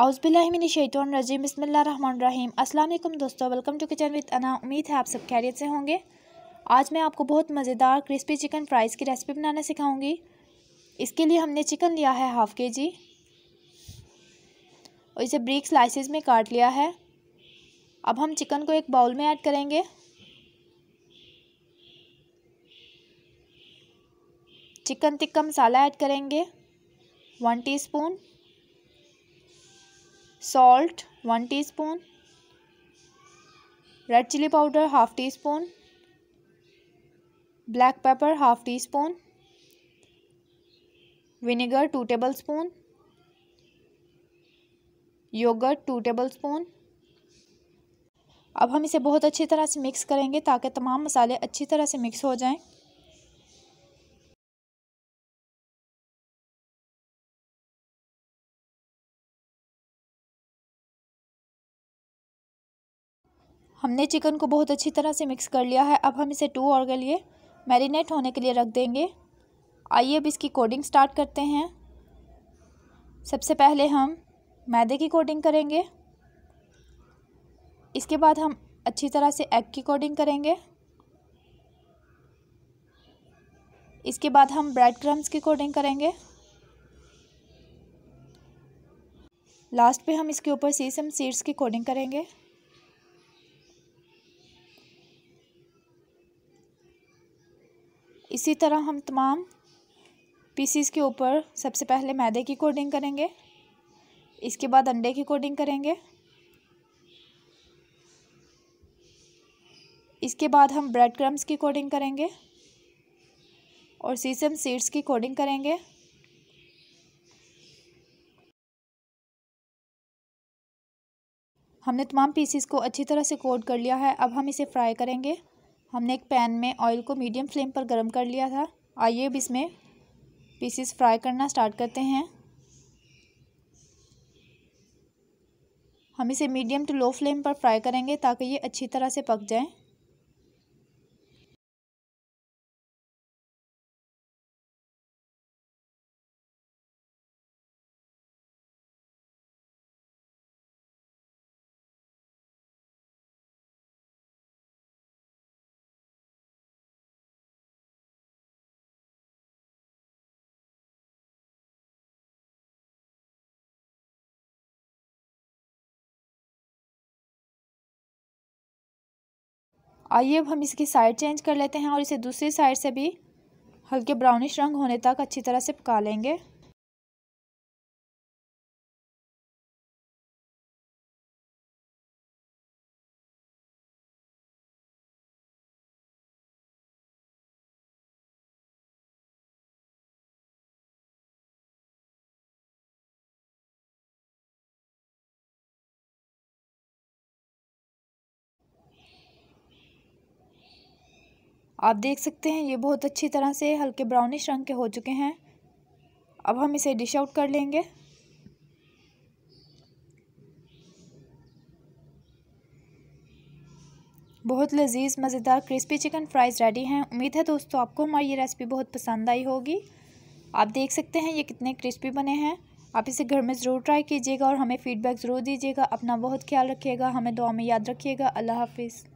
आउज़बिल्लिमिनशैतरजीम बसमीम अल्लाम दोस्तों वेलकम टू किचन विद अना उम्मीद है आप सब खैरियत से होंगे आज मैं आपको बहुत मज़ेदार क्रिस्पी चिकन फ्राइज़ की रेसिपी बनाना सिखाऊंगी इसके लिए हमने चिकन लिया है हाफ़ के जी और इसे ब्रिक स्लाइसिस में काट लिया है अब हम चिकन को एक बाउल में ऐड करेंगे चिकन टिक्का मसाला ऐड करेंगे one spoon salt 1 teaspoon red chili powder half teaspoon black pepper half teaspoon vinegar 2 tablespoon yogurt two tablespoon अब हम इसे बहुत अच्छी तरह से मिक्स करेंगे ताकि तमाम मसाले अच्छी तरह से मिक्स हो जाएं हमने चिकन को बहुत अच्छी तरह से मिक्स कर लिया है अब हम इसे टू और के लिए मैरिनेट होने के लिए रख देंगे आइए अब इसकी कोडिंग स्टार्ट करते हैं सबसे पहले हम मैदे की कोडिंग करेंगे इसके बाद हम अच्छी तरह से एग की कोडिंग करेंगे इसके बाद हम ब्रेड क्रम्स की कोडिंग करेंगे लास्ट पे हम इसके ऊपर सीसम सीड्स की कोडिंग करेंगे इसी तरह हम तमाम पीसीस के ऊपर सबसे पहले मैदे की कोडिंग करेंगे इसके बाद अंडे की कोडिंग करेंगे इसके बाद हम ब्रेड क्रम्स की कोडिंग करेंगे और सीसम सीड्स की कोडिंग करेंगे हमने तमाम पीसीस को अच्छी तरह से कोट कर लिया है अब हम इसे फ्राई करेंगे हमने एक पैन में ऑयल को मीडियम फ्लेम पर गर्म कर लिया था आइए अब इसमें पीसीस फ्राई करना स्टार्ट करते हैं हम इसे मीडियम टू लो फ्लेम पर फ्राई करेंगे ताकि ये अच्छी तरह से पक जाए आइए अब हम इसकी साइड चेंज कर लेते हैं और इसे दूसरी साइड से भी हल्के ब्राउनिश रंग होने तक अच्छी तरह से पका लेंगे आप देख सकते हैं ये बहुत अच्छी तरह से हल्के ब्राउनिश रंग के हो चुके हैं अब हम इसे डिश आउट कर लेंगे बहुत लजीज मज़ेदार क्रिस्पी चिकन फ्राइज़ रेडी हैं उम्मीद है दोस्तों आपको हमारी ये रेसिपी बहुत पसंद आई होगी आप देख सकते हैं ये कितने क्रिस्पी बने हैं आप इसे घर में ज़रूर ट्राई कीजिएगा और हमें फ़ीडबैक ज़रूर दीजिएगा अपना बहुत ख्याल रखिएगा हमें दुआ में याद रखिएगा अल्लाह हाफिज़